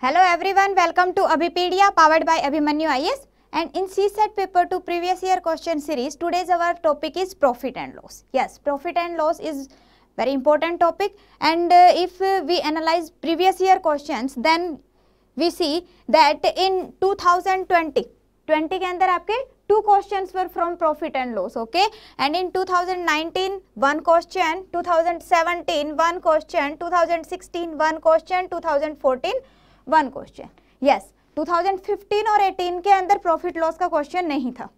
Hello everyone, welcome to Abhipedia powered by Abhimanyu IS and in CSET paper to previous year question series, today's our topic is profit and loss. Yes, profit and loss is very important topic and uh, if uh, we analyze previous year questions then we see that in 2020, 20 के अंदर two questions were from profit and loss okay and in 2019 one question 2017 one question 2016 one question 2014 one question yes 2015 और 18 के अंदर profit loss का question नहीं था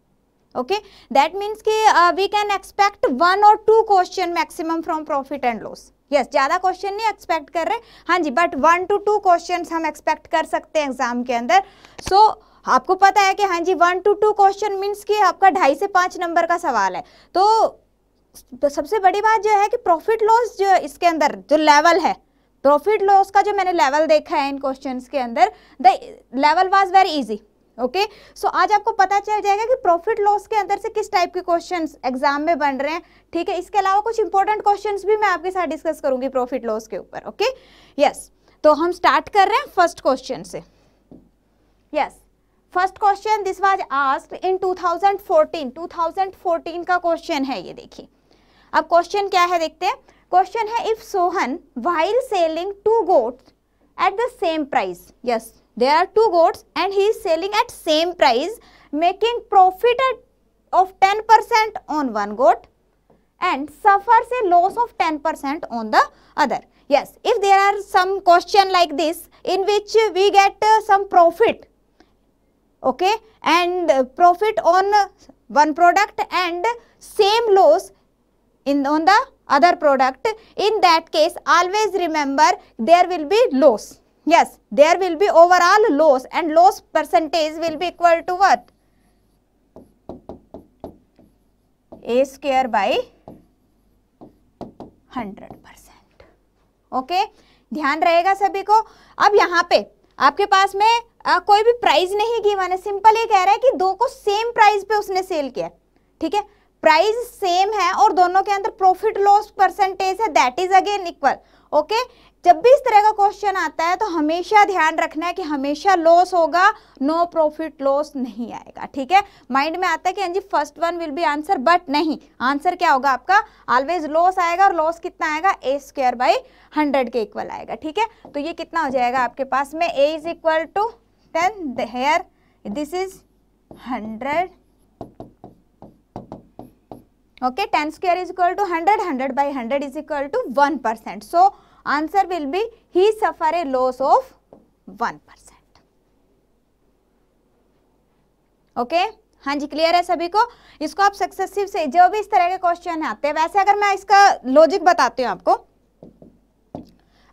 okay that means कि we can expect one और two question maximum from profit and loss yes ज़्यादा question नहीं एक्सपेक्ट कर रहे हाँ जी but one to two question हम एक्सपेक्ट कर सकते हैं एग्जाम के अंदर सो so, आपको पता है कि हाँ जी one to two question means कि आपका ढाई से पांच नंबर का सवाल है तो सबसे बड़ी बात जो है कि प्रॉफिट लॉस जो इसके अंदर जो लेवल है प्रॉफिट लॉस का जो मैंने लेवल देखा है इन क्वेश्चंस के अंदर the level was very easy okay so आज आपको पता चल जाएगा कि प्रॉफिट लॉस के अंदर से किस टाइप के क्वेश्चंस एग्जाम में बन रहे हैं ठीक है इसके अलावा कुछ इंपॉर्टेंट क्वेश्चंस भी मैं आपके साथ डिस्कस करूंगी प्रॉफिट लॉस के ऊपर ओके यस तो हम स्टार्ट कर रहे हैं फर्स्ट क्वेश्चन से yes first question this was asked in 2014 2014 का क्वेश्चन है ये देखिए अब क्वेश्चन क्या है देखते हैं Question है if Sohan while selling two goats at the same price, yes, there are two goats and he is selling at same price, making profit of 10% on one goat and suffers a loss of 10% on the other. Yes, if there are some question like this in which we get uh, some profit, okay, and profit on one product and same loss in on the other product in that case always remember there will be loss yes there will be overall loss and loss percentage will be equal to what a square by 100 percent okay ध्यान रहेगा सभी को अब यहाँ पे आपके पास में आ, कोई भी प्राइस नहीं गिवन है सिंपल ये कह रहा है कि दो को सेम प्राइस पे उसने सेल किया ठीक है प्राइस सेम है और दोनों के अंदर प्रॉफिट लॉस परसेंटेज है that is again equal okay जब भी इस तरह का क्वेश्चन आता है तो हमेशा ध्यान रखना है कि हमेशा लॉस होगा नो प्रॉफिट लॉस नहीं आएगा ठीक है माइंड में आता है कि हाँ जी first one will be answer but नहीं आंसर क्या होगा आपका ऑलवेज लॉस आएगा और लॉस कितना आएगा ए स्क्वेयर बाई हंड्रेड के इक्वल आएगा ठीक है तो ये कितना हो जाएगा आपके पास में a is equal to ten here this is hundred okay 10 square is equal to 100 100 by 100 is equal to 1 percent so answer will be he suffer a loss of 1 percent okay हाँ जी क्लियर है सभी को इसको आप successive से जो भी इस तरह के क्वेश्चन आते हैं वैसे अगर मैं इसका लॉजिक बताती हूँ आपको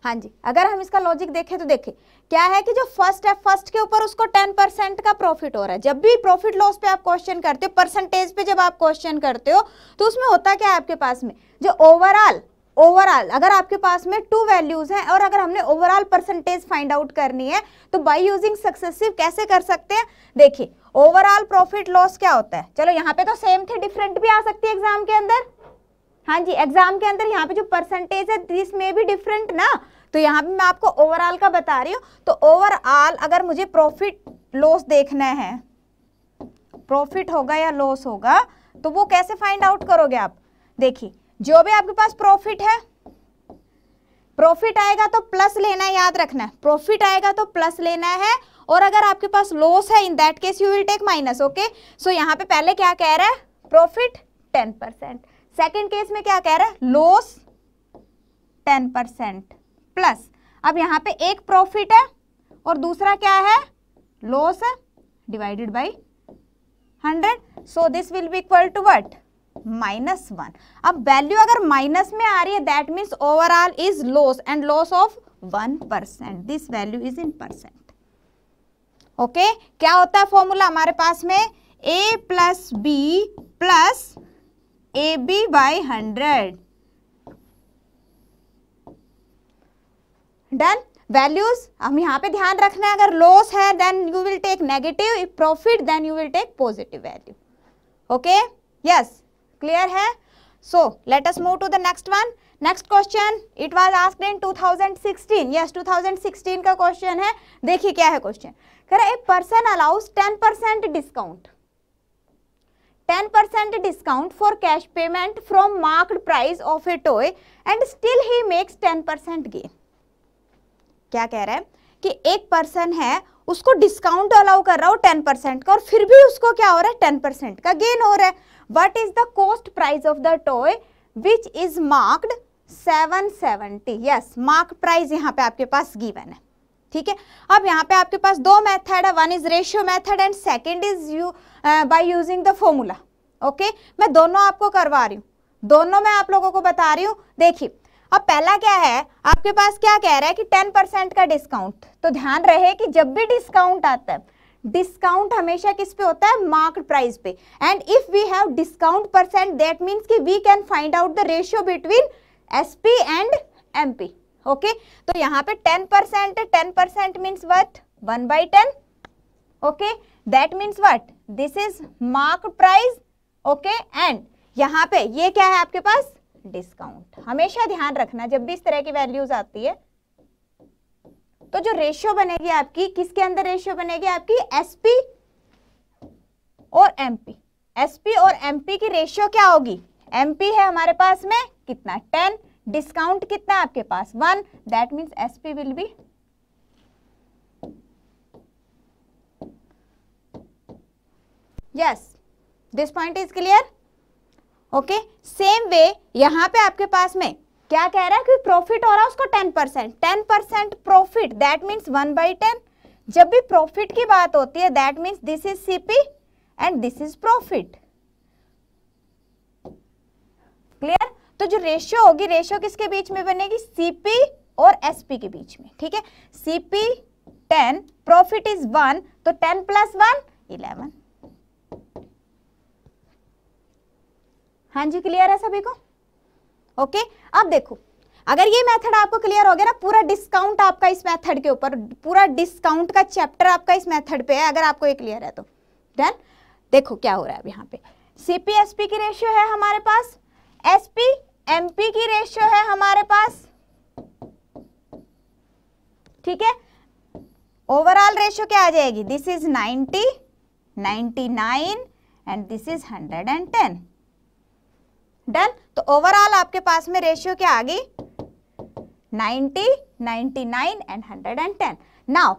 हाँ जी अगर हम इसका लॉजिक देखें तो देखें क्या है कि जो फर्स्ट है फर्स्ट के ऊपर उसको टेन परसेंट का प्रॉफिट हो रहा है जब भी प्रॉफिट लॉस पे आप क्वेश्चन करते हो परसेंटेज पे जब आप क्वेश्चन करते हो तो उसमें होता क्या है आपके पास में जो ओवरऑल ओवरऑल अगर आपके पास में टू वैल्यूज हैं और अगर हमने ओवरऑल परसेंटेज फाइंड आउट करनी है तो बाई यूजिंग सक्सेसिव कैसे कर सकते हैं देखिए ओवरऑल प्रॉफिट लॉस क्या होता है चलो यहाँ पे तो सेम थे डिफरेंट भी आ सकती है एग्जाम के अंदर हाँ जी एग्जाम के अंदर यहाँ पे जो परसेंटेज है दिस में भी डिफरेंट ना तो यहाँ पे मैं आपको ओवरऑल का बता रही हूँ तो ओवरऑल अगर मुझे प्रॉफिट लॉस देखना है प्रॉफिट होगा या लॉस होगा तो वो कैसे फाइंड आउट करोगे आप देखिए जो भी आपके पास प्रॉफिट है प्रॉफिट आएगा तो प्लस लेना है याद रखना है प्रॉफिट आएगा तो प्लस लेना है और अगर आपके पास लॉस है in that case you will take minus okay so यहाँ पे पहले क्या कह रहा है profit ten percent second case में क्या कह रहा है लॉस टेन परसेंट प्लस अब यहां पे एक प्रॉफिट है और दूसरा क्या है loss divided by hundred so this will be equal to what minus one अब वैल्यू अगर माइनस में आ रही है that means overall is loss and loss of one percent this value is in percent okay क्या होता है formula हमारे पास में a plus b plus a b by hundred done values हम यहाँ पे ध्यान रखना है अगर लॉस है then you will take negative profit then you will take positive value okay yes clear है so let us move to the next one next question it was asked in 2016 yes 2016 का क्वेश्चन है देखिए क्या है question कह रहा है person allows ten discount ten percent discount for cash payment from marked price of a toy and still he makes ten percent gain क्या कह रहा है कि एक पर्सन है उसको डिस्काउंट अलाउ कर रहा हो टेन परसेंट का और फिर भी उसको क्या हो रहा है टेन परसेंट का गेन हो रहा है what is the cost price of the toy which is marked seven seventy yes mark price यहाँ पे आपके पास गिवन है ठीक है अब यहाँ पे आपके पास दो मेथड है one is ratio method and second is you by using the formula okay मैं दोनों आपको करवा रही हूँ दोनों मैं आप लोगों को बता रही हूँ देखिए अब पहला क्या है आपके पास क्या कह रहा है कि टेन परसेंट का डिस्काउंट तो ध्यान रहे कि जब भी डिस्काउंट आता है डिस्काउंट हमेशा किस पे होता है मार्क्ड प्राइस पे and if we have discount percent that means कि we can find out the ratio between SP and MP okay तो यहाँ पे ten percent ten percent means what one by ten okay that means what this is mark price okay and यहाँ पे ये क्या है आपके पास डिस्काउंट हमेशा ध्यान रखना जब भी इस तरह की वैल्यूज आती है तो जो रेशियो बनेगी आपकी किसके अंदर रेशियो बनेगी आपकी एसपी और एमपी एसपी और एमपी की रेशियो क्या होगी एमपी है हमारे पास में कितना टेन डिस्काउंट कितना है आपके पास one that means S P will be yes this point is clear okay same way यहां पे आपके पास में क्या कह रहा है कि प्रॉफिट हो रहा है उसको ten percent ten percent profit that means one by ten जब भी प्रॉफिट की बात होती है that means this is CP and this is profit clear तो जो रेशियो होगी रेशियो किसके बीच में बनेगी सीपी और एसपी के बीच में ठीक है CP ten profit is one तो टेन प्लस वन इलेवन हाँ जी क्लियर है सभी को ओके अब देखो अगर ये मेथड आपको क्लियर हो गया ना पूरा डिस्काउंट आपका इस मेथड के ऊपर पूरा डिस्काउंट का चैप्टर आपका इस मेथड पे है अगर आपको ये क्लियर है तो देन देखो क्या हो रहा है अब यहाँ पे सीपीएसपी की रेशियो है हमारे पास एसपी एमपी की रेशियो है हमारे पास ठीक है ओवरऑल रेशियो क्या आ जाएगी this is 90, 99 and this is 110 done तो ओवरऑल आपके पास में रेशियो क्या आ गई 90, 99 and 110 now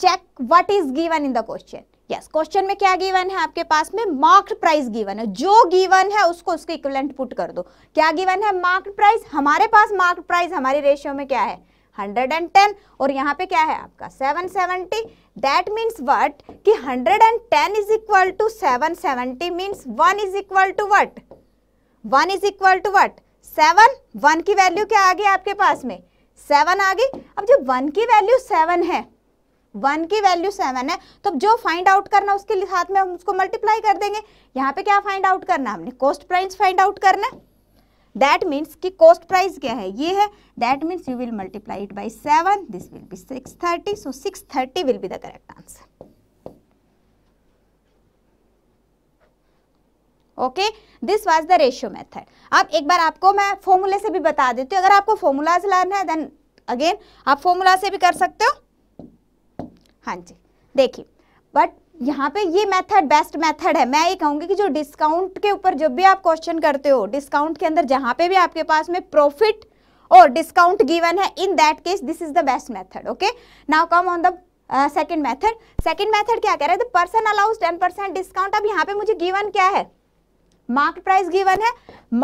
check what is given in the question yes question में क्या गिवन है आपके पास में मार्क्ड प्राइस गिवन है जो गिवन है उसको उसके इक्वलेंट पुट कर दो क्या गिवन है मार्क्ड प्राइस हमारे पास मार्क्ड प्राइस हमारी रेशियो में क्या है 110 और यहाँ पे क्या है आपका 770 दैट मीन्स वट कि 110 is equal to 770 means 1 is equal to what 1 is equal to what 7 1 की वैल्यू क्या आ गई आपके पास में 7 आ गई अब जो 1 की वैल्यू 7 है वन की वैल्यू सेवन है तो जो फाइंड आउट करना उसके साथ में हम उसको मल्टीप्लाई कर देंगे यहाँ पे क्या फाइंड आउट करना हमने कॉस्ट प्राइस फाइंड आउट करना दैट मीन्स कि कॉस्ट प्राइस क्या है ये है that means you will multiply it by seven this will be six thirty so six thirty will be the correct answer okay this was the ratio method अब एक बार आपको मैं फॉर्मूले से भी बता देती हूँ अगर आपको फॉर्मूलाज लाना है देन अगेन आप फॉर्मूला से भी कर सकते हो हाँ जी देखिए बट यहाँ पे ये मेथड बेस्ट मेथड है मैं ये कहूँगी कि जो डिस्काउंट के ऊपर जब भी आप क्वेश्चन करते हो डिस्काउंट के अंदर जहाँ पे भी आपके पास में प्रॉफिट और डिस्काउंट गिवन है in that case this is the best method okay now come on the second method second method क्या कह रहा है the person allows ten percent discount अब यहाँ पे मुझे गिवन क्या है मार्क्ड प्राइस गिवन है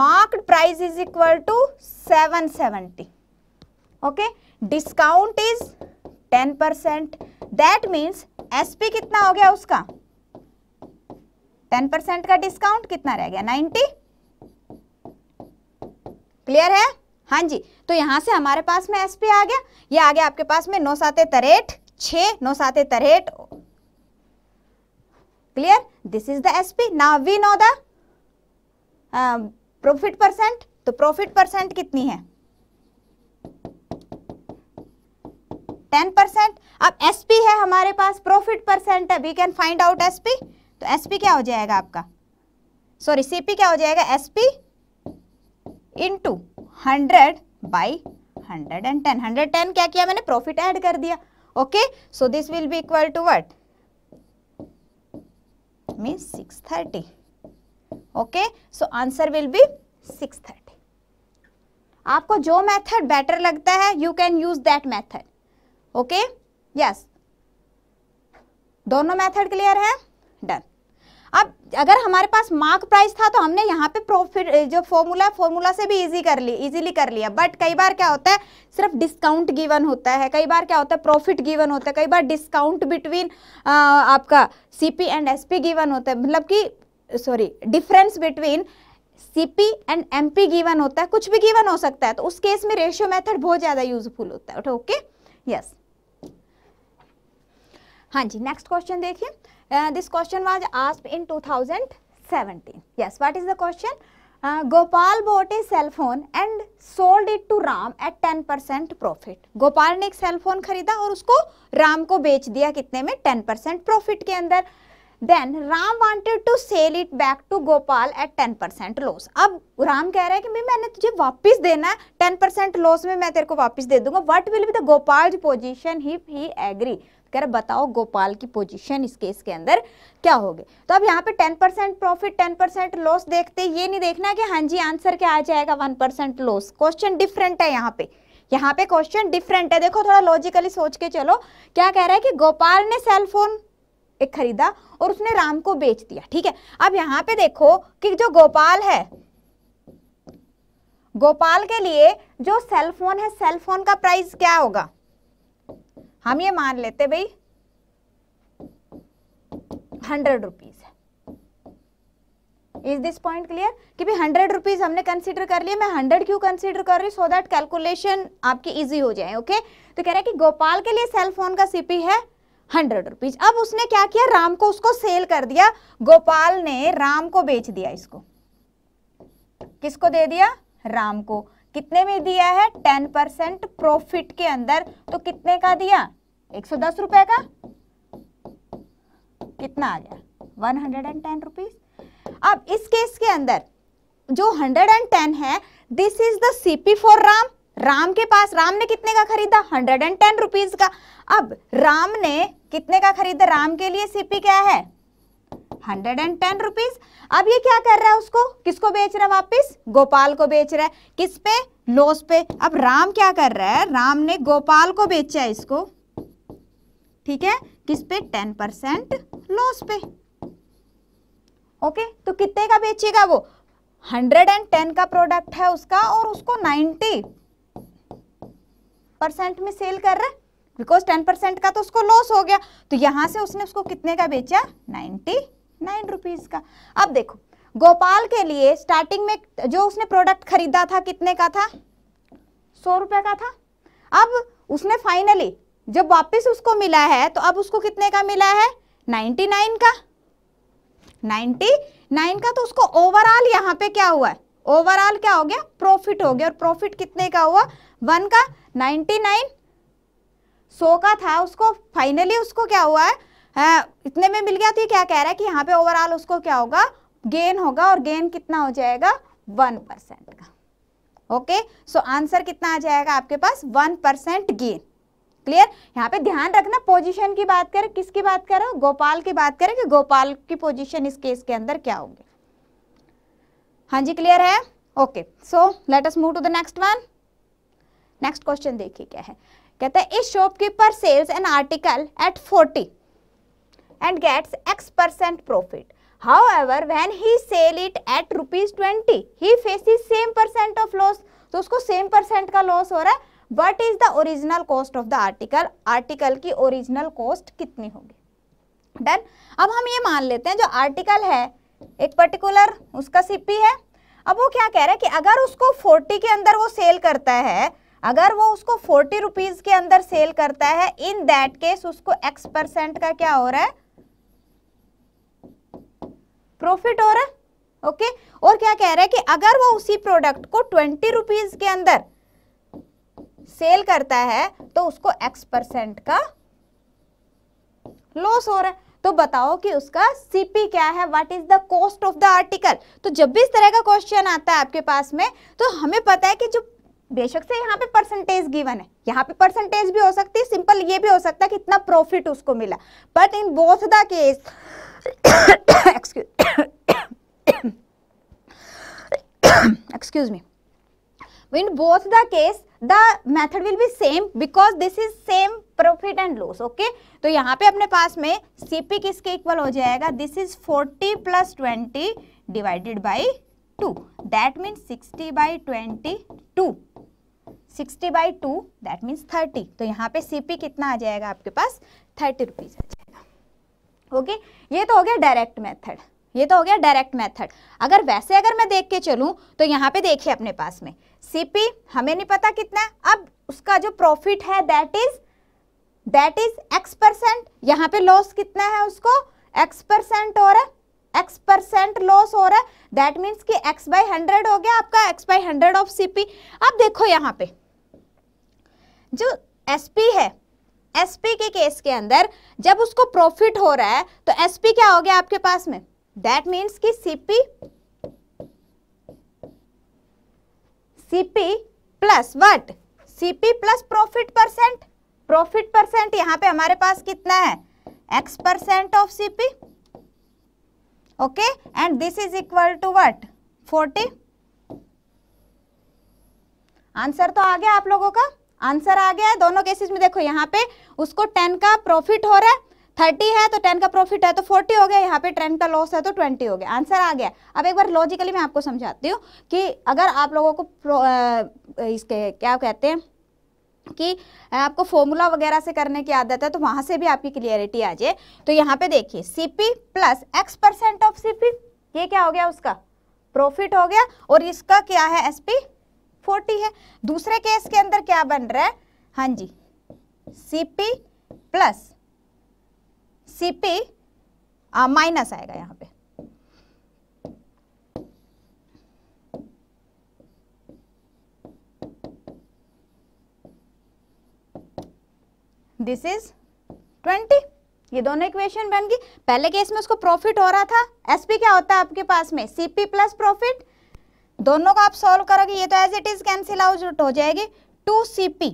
marked price is equal to seven seventy okay discount is ten percent that means SP कितना हो गया उसका टेन परसेंट का डिस्काउंट कितना रह गया नाइनटी क्लियर है हाँ जी तो यहां से हमारे पास में एसपी आ गया ये आ गया आपके पास में नौ साते तरेट छः नौ साते तरेट clear this is the SP now we know the profit percent तो प्रॉफिट परसेंट कितनी है टेन परसेंट अब एस पी है हमारे पास प्रॉफिट परसेंट है we can find out S P तो एस पी क्या हो जाएगा आपका सॉरी सी पी क्या हो जाएगा S P into hundred by hundred and ten hundred ten क्या किया मैंने प्रॉफिट ऐड कर दिया okay so this will be equal to what mean six thirty okay so answer will be six thirty आपको जो मेथड बेटर लगता है you can use that method okay yes दोनों मेथड क्लियर है done अब अगर हमारे पास मार्क प्राइस था तो हमने यहाँ पे प्रॉफिट जो फॉर्मूला फॉर्मूला से भी इजी कर ली इजीली कर लिया बट कई बार क्या होता है सिर्फ डिस्काउंट गिवन होता है कई बार क्या होता है प्रॉफिट गिवन होता है कई बार डिस्काउंट बिटवीन आपका सीपी एंड एसपी गिवन होता है मतलब कि sorry difference between CP and M given होता है कुछ भी गिवन हो सकता है तो उस केस में रेशियो मेथड बहुत ज़्यादा यूजफुल होता है ओके यस yes. हाँ जी नेक्स्ट क्वेश्चन देखिए this question was asked in 2017 yes what is the question Gopal bought a cell phone and sold it to Ram at ten percent profit Gopal ने एक सेल फोन खरीदा और उसको राम को बेच दिया कितने में टेन परसेंट प्रॉफिट के अंदर then Ram wanted to sell it back to Gopal at ten percent loss अब राम कह रहा है कि भाई मैंने तुझे वापस देना है टेन परसेंट लॉस में मैं तेरे को वापस दे दूंगा what will be the Gopal position he agree कर बताओ गोपाल की पोजीशन इस केस के अंदर क्या होगी तो अब यहाँ पे 10 परसेंट प्रॉफिट 10 परसेंट लॉस देखते ये नहीं देखना कि हाँ जी आंसर क्या आ जाएगा 1 परसेंट लॉस क्वेश्चन डिफरेंट है यहाँ पे यहाँ पे क्वेश्चन डिफरेंट है देखो थोड़ा लॉजिकली सोच के चलो क्या कह रहा है कि गोपाल ने सेलफोन एक खरीदा और उसने राम को बेच दिया ठीक है अब यहाँ पे देखो कि जो गोपाल है गोपाल के लिए जो सेलफोन है सेलफोन का प्राइस क्या होगा हम ये मान लेते भाई hundred rupees is this point clear कि भाई हंड्रेड रुपीज हमने कंसिडर कर लिए मैं हंड्रेड क्यों कंसिडर कर रही हूँ सो दैट कैलकुलेशन आपकी इजी हो जाए ओके okay? तो कह रहा है कि गोपाल के लिए सेल फोन का सीपी है हंड्रेड रुपीज अब उसने क्या किया राम को उसको सेल कर दिया गोपाल ने राम को बेच दिया इसको किसको दे दिया राम को कितने में दिया है टेन परसेंट प्रॉफिट के अंदर तो कितने का दिया एक सौ दस रुपए का कितना आ गया one hundred and ten rupees अब इस केस के अंदर जो हंड्रेड एंड टेन है this is the CP for Ram Ram के पास राम ने कितने का खरीदा हंड्रेड एंड टेन रुपीज का अब राम ने कितने का खरीदा राम के लिए सीपी क्या है हंड्रेड एंड टेन रुपीज अब ये क्या कर रहा है उसको किसको बेच रहा है वापिस गोपाल को बेच रहा है किस पे लॉस पे अब राम क्या कर रहा है राम ने गोपाल को बेचा है इसको ठीक है किस पे टेन परसेंट लॉस पे ओके तो कितने का बेचेगा वो हंड्रेड एंड टेन का प्रोडक्ट है उसका और उसको नाइन्टी परसेंट में सेल कर रहा है बिकॉज टेन परसेंट का तो उसको लॉस हो गया तो यहां से उसने उसको कितने का बेचा नाइन्टी नाइन रुपीज़ का अब देखो गोपाल के लिए स्टार्टिंग में जो उसने प्रोडक्ट खरीदा था कितने का था सौ रुपए का था अब उसने फाइनली जब वापस उसको मिला है तो अब उसको कितने का मिला है नाइन्टी नाइन का नाइन्टी नाइन का तो उसको ओवरऑल यहाँ पे क्या हुआ ओवरऑल क्या हो गया प्रॉफिट हो गया और प्रॉफिट कितने का हुआ वन का नाइन्टी नाइन सौ का था उसको फाइनली उसको क्या हुआ है इतने में मिल गया तो ये क्या कह रहा है कि यहाँ पे ओवरऑल उसको क्या होगा गेन होगा और गेन कितना हो जाएगा वन परसेंट का ओके सो आंसर कितना आ जाएगा आपके पास वन परसेंट गेन क्लियर यहाँ पे ध्यान रखना पोजीशन की बात करें किसकी बात करो गोपाल की बात करें कि गोपाल की पोजीशन इस केस के अंदर क्या होगी हाँ जी क्लियर है okay so let us move to the next one next question देखिए क्या है कहता है इस shopkeeper sells an article at forty and gets x percent profit. However, when he sell it at rupees 20, he faces same percent of loss. so usko same percent ka loss ho raha hai what is the original cost of the article article ki original cost कितनी होगी done अब हम ये मान लेते हैं जो article है एक पर्टिकुलर उसका सीपी है अब वो क्या कह रहा है कि अगर उसको फोर्टी के अंदर वो सेल करता है अगर वो उसको फोर्टी रुपीज़ के अंदर सेल करता है इन दैट केस उसको एक्स परसेंट का क्या हो रहा है प्रॉफिट हो रहा है ओके और क्या कह रहा है कि अगर वो उसी प्रोडक्ट को ट्वेंटी रुपीज के अंदर सेल करता है तो उसको एक्स परसेंट का लॉस हो रहा है तो बताओ कि उसका सीपी क्या है what is the cost of the article तो जब भी इस तरह का क्वेश्चन आता है आपके पास में तो हमें पता है कि जो बेशक से यहाँ पे परसेंटेज गिवन है यहाँ पे परसेंटेज भी हो सकती है सिंपल ये भी हो सकता है कि इतना प्रॉफिट उसको मिला but in both the case excuse me in both the case the method will be same because this is same profit and loss okay तो यहाँ पे अपने पास में cp किसके इक्वल हो जाएगा this is 40 plus 20 divided by 2 that means 60 by 22 60 by 2 that means 30 तो यहाँ पे cp कितना आ जाएगा आपके पास 30 रुपीज़ आ जाएगा ओके ये तो हो गया डायरेक्ट मेथड ये तो हो गया डायरेक्ट मेथड अगर वैसे अगर मैं देख के चलूँ तो यहाँ पे देखिए अपने पास में सीपी हमें नहीं पता कितना है अब उसका जो प्रॉफिट है that is that is X percent यहाँ पे लॉस कितना है उसको एक्स परसेंट हो रहा है एक्स परसेंट लॉस हो रहा है दैट मीन्स कि एक्स बाई हंड्रेड हो गया आपका X by hundred of CP अब देखो यहाँ पे जो एसपी है एसपी के केस के अंदर जब उसको प्रॉफिट हो रहा है तो एसपी क्या हो गया आपके पास में दैट मीन्स कि CP CP plus what CP plus profit percent profit percent यहां पे हमारे पास कितना है X percent of CP okay and this is equal to what forty answer तो आ गया आप लोगों का आंसर आ गया है दोनों केसेस में देखो यहाँ पे उसको टेन का प्रॉफिट हो रहा है थर्टी है तो टेन का प्रॉफिट है तो फोर्टी हो गया यहाँ पे टेन का लॉस है तो ट्वेंटी हो गया आंसर आ गया अब एक बार लॉजिकली मैं आपको समझाती हूँ कि अगर आप लोगों को आ, इसके क्या कहते हैं कि आपको फॉर्मूला वगैरह से करने की आदत है तो वहां से भी आपकी क्लियरिटी आ जाए तो यहाँ पे देखिए CP plus X percent of CP ये क्या हो गया उसका प्रॉफिट हो गया और इसका क्या है एसपी फोर्टी है दूसरे केस के अंदर क्या बन रहा है हाँ जी सीपी प्लस सीपी माइनस आएगा यहाँ पे दिस इज ट्वेंटी ये दोनों इक्वेशन बन गई पहले केस में उसको प्रॉफिट हो रहा था एसपी क्या होता है आपके पास में सीपी प्लस प्रॉफिट दोनों का आप सॉल्व करोगे ये तो as it is cancel out हो जाएगी two C P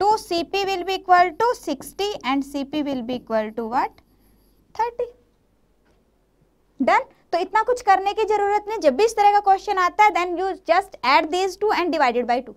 to C P will be equal to sixty and C P will be equal to what thirty done तो इतना कुछ करने की जरूरत नहीं जब भी इस तरह का क्वेश्चन आता है then you just add this two and divided by two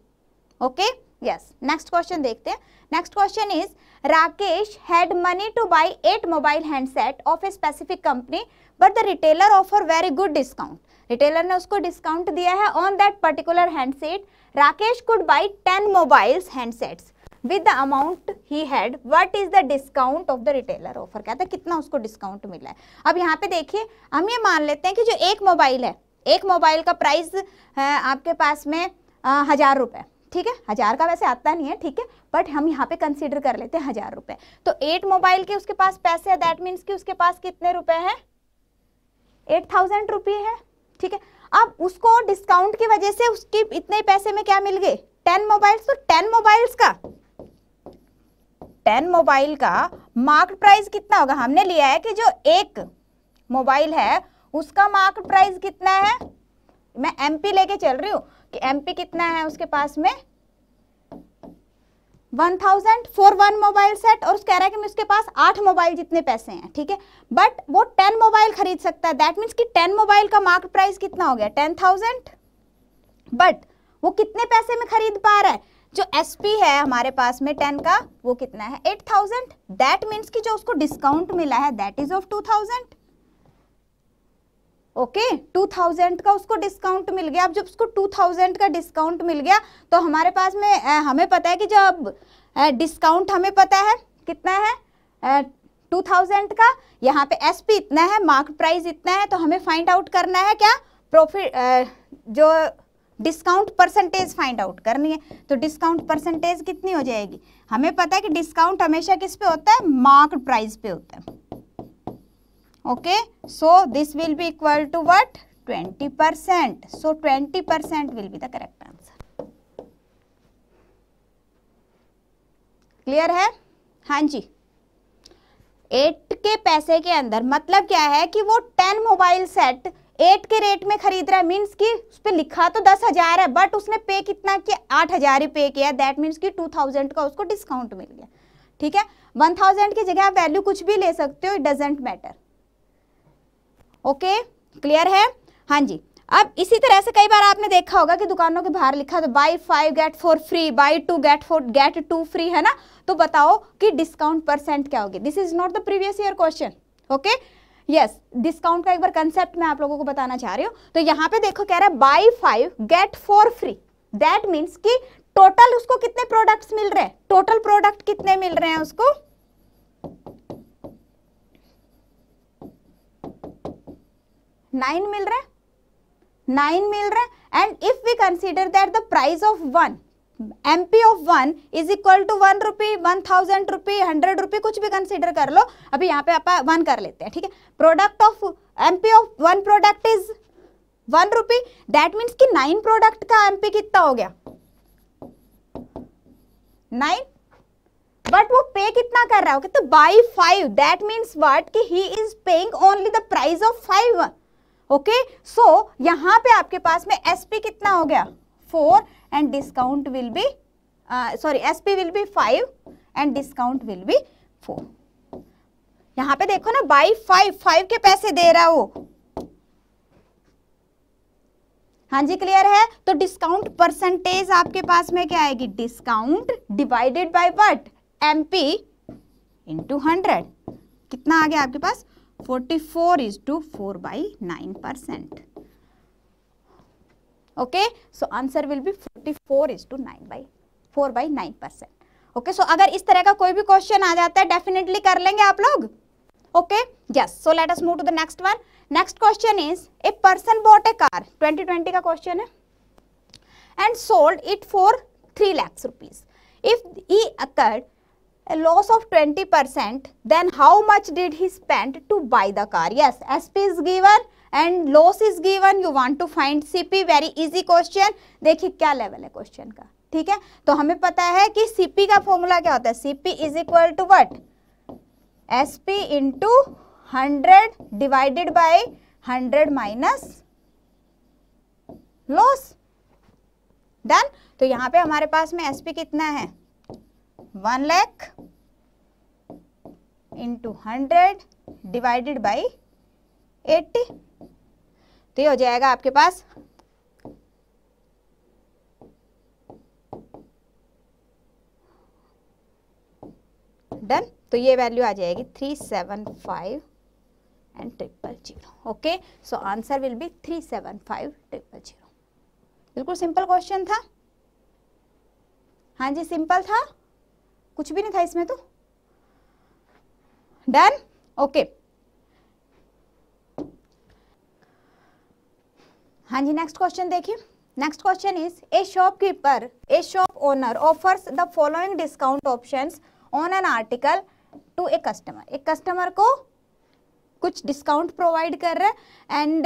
okay yes next question देखते हैं next question is Rakesh had money to buy eight mobile handset of a specific company but the retailer offer very good discount retailer ने उसको discount दिया है on that particular handset Rakesh could buy ten mobiles handsets with the amount he had what is the discount of the retailer offer कहता है कितना उसको discount मिला है अब यहाँ पे देखिए हम ये मान लेते हैं कि जो एक मोबाइल है एक मोबाइल का प्राइस है आपके पास में आ, हज़ार रुपये ठीक है हज़ार का वैसे आता नहीं है ठीक है बट हम यहाँ पे कंसिडर कर लेते हैं हज़ार रुपये तो एट मोबाइल के उसके पास पैसे है दैट मीन्स कि उसके पास कितने रुपए हैं एट थाउजेंड रुपये है ठीक है अब उसको डिस्काउंट की वजह से उसके इतने पैसे में क्या मिल गए टेन मोबाइल्स तो टेन मोबाइल्स का टेन मोबाइल का मार्केट प्राइस कितना होगा हमने लिया है कि जो एक मोबाइल है उसका मार्केट प्राइस कितना है मैं एमपी लेके चल रही हूँ कि एमपी कितना है उसके पास में one thousand one mobile set और उस कह रहा है कि उसके पास आठ मोबाइल जितने पैसे हैं ठीक है बट वो टेन मोबाइल खरीद सकता है दैट मीन्स कि टेन मोबाइल का मार्केट प्राइस कितना हो गया टेन थाउजेंड बट वो कितने पैसे में खरीद पा रहा है जो एस पी है हमारे पास में टेन का वो कितना है एट थाउजेंड दैट मीन्स कि जो उसको डिस्काउंट मिला है that is of two thousand okay two thousand का उसको डिस्काउंट मिल गया अब जब उसको टू थाउजेंड का डिस्काउंट मिल गया तो हमारे पास में हमें पता है कि जब डिस्काउंट हमें पता है कितना है टू थाउजेंड का यहाँ पे एस पी इतना है मार्क प्राइस इतना है तो हमें फाइंड आउट करना है क्या प्रॉफिट जो डिस्काउंट परसेंटेज फाइंड आउट करनी है तो डिस्काउंट परसेंटेज कितनी हो जाएगी हमें पता है कि डिस्काउंट हमेशा किस पे होता है मार्क प्राइस पे होता है okay so this will be equal to what 20 percent so 20 percent will be the correct answer clear है हाँ जी एट के पैसे के अंदर मतलब क्या है कि वो टेन मोबाइल सेट एट के रेट में खरीद रहा है मीन्स कि उस पर लिखा तो दस हज़ार है बट उसने पे कितना किया आठ हज़ार ही पे किया दैट मीन्स कि टू थाउजेंड का उसको डिस्काउंट मिल गया ठीक है वन थाउजेंड की जगह आप वैल्यू कुछ भी ले सकते हो it doesn't matter okay clear है हाँ जी अब इसी तरह से कई बार आपने देखा होगा कि दुकानों के बाहर लिखा था buy five get four free buy two get four get two free है ना तो बताओ कि डिस्काउंट परसेंट क्या होगी this is not the previous year question okay yes discount का एक बार कंसेप्ट मैं आप लोगों को बताना चाह रही हूँ तो यहाँ पे देखो कह रहा है buy five get four free that means कि टोटल उसको कितने प्रोडक्ट्स मिल रहे हैं टोटल प्रोडक्ट कितने मिल रहे हैं उसको नाइन मिल रहा है नाइन मिल रहा है and if we consider that the price of one M P of one is equal to one rupee one thousand rupee hundred rupee कुछ भी कंसीडर कर लो अभी यहाँ पे आप वन कर लेते हैं ठीक है product of M P of one product is one rupee that means कि नाइन प्रोडक्ट का एम पी कितना हो गया नाइन बट वो पे कितना कर रहा है तो buy five that means what कि he is paying only the price of five one okay so यहां पे आपके पास में एस पी कितना हो गया four and discount will be sorry S P will be five and discount will be four यहां पे देखो ना बाई फाइव फाइव के पैसे दे रहा हो हाँ जी क्लियर है तो डिस्काउंट परसेंटेज आपके पास में क्या आएगी discount divided by what MP into hundred कितना आ गया आपके पास 44 is to 4 by 9 percent. Okay. So, answer will be 44 is to 9 by 4 by 9 percent. Okay so अगर इस तरह का कोई भी क्वेश्चन आ जाता है डेफिनेटली कर लेंगे आप लोग okay yes so let us move to the next one next question is a person bought a car 2020 का क्वेश्चन है and sold it for three lakhs rupees if he incurred a loss of 20%, then how much did he spend to buy the car? Yes, SP is given and loss is given. You want to find CP. Very easy question. dekhi kya level hai question ka theek hai to hame pata hai ki CP ka formula kya hota hai CP is equal to what? SP into 100 divided by 100 minus loss. Done तो यहाँ पे हमारे पास में SP कितना है one lakh into hundred divided by eighty तो ये हो जाएगा आपके पास डन तो ये वैल्यू आ जाएगी three seven five and triple zero okay so answer will be three seven five triple zero बिल्कुल सिंपल क्वेश्चन था हाँ जी सिंपल था कुछ भी नहीं था इसमें तो डन ओके हाँ जी नेक्स्ट क्वेश्चन देखिए next question is a shopkeeper a shop owner offers the following discount options on an article to a customer एक कस्टमर को कुछ डिस्काउंट प्रोवाइड कर रहा है and